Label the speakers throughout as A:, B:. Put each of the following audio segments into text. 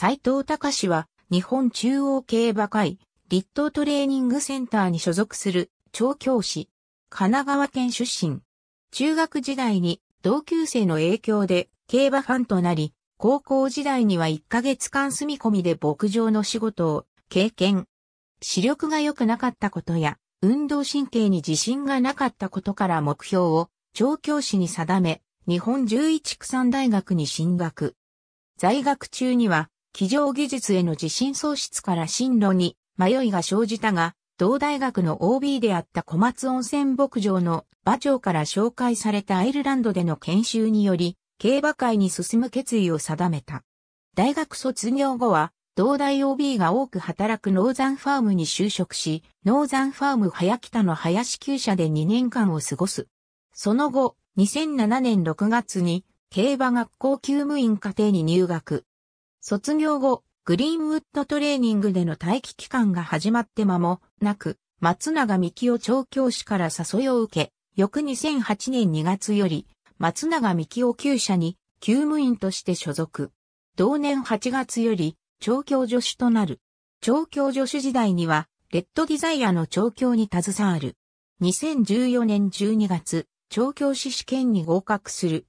A: 斎藤隆は日本中央競馬会立東トレーニングセンターに所属する調教師、神奈川県出身。中学時代に同級生の影響で競馬ファンとなり、高校時代には1ヶ月間住み込みで牧場の仕事を経験。視力が良くなかったことや、運動神経に自信がなかったことから目標を調教師に定め、日本十一区産大学に進学。在学中には機上技術への自信喪失から進路に迷いが生じたが、同大学の OB であった小松温泉牧場の馬長から紹介されたアイルランドでの研修により、競馬会に進む決意を定めた。大学卒業後は、同大 OB が多く働くノーザンファームに就職し、ノーザンファーム早北の林厩舎で2年間を過ごす。その後、2007年6月に、競馬学校休務員課程に入学。卒業後、グリーンウッドトレーニングでの待機期間が始まって間もなく、松永希夫調教師から誘いを受け、翌2008年2月より、松永希夫厩舎に、厩務員として所属。同年8月より、調教助手となる。調教助手時代には、レッドディザイアの調教に携わる。2014年12月、調教師試験に合格する。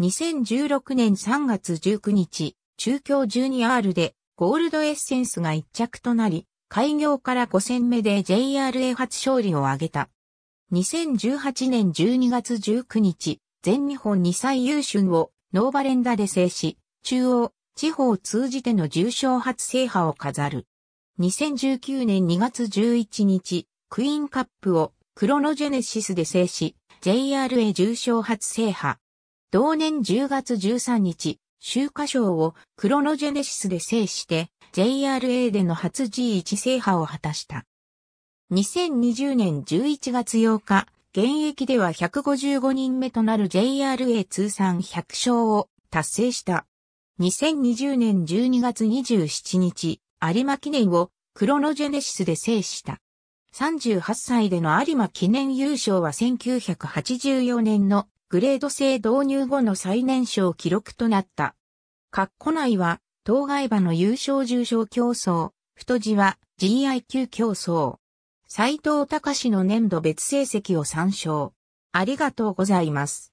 A: 2016年3月19日、中京 12R でゴールドエッセンスが一着となり、開業から5戦目で JRA 初勝利を挙げた。2018年12月19日、全日本2歳優春をノーバレンダで制し、中央、地方を通じての重賞初制覇を飾る。2019年2月11日、クイーンカップをクロノジェネシスで制し、JRA 重賞初制覇。同年10月13日、秋華賞をクロノジェネシスで制して JRA での初 G1 制覇を果たした。2020年11月8日、現役では155人目となる JRA 通算100勝を達成した。2020年12月27日、有馬記念をクロノジェネシスで制した。38歳での有馬記念優勝は1984年のグレード制導入後の最年少記録となった。カッコ内は、当該馬の優勝重賞競争、太字は GIQ 競争。斎藤隆の年度別成績を参照。ありがとうございます。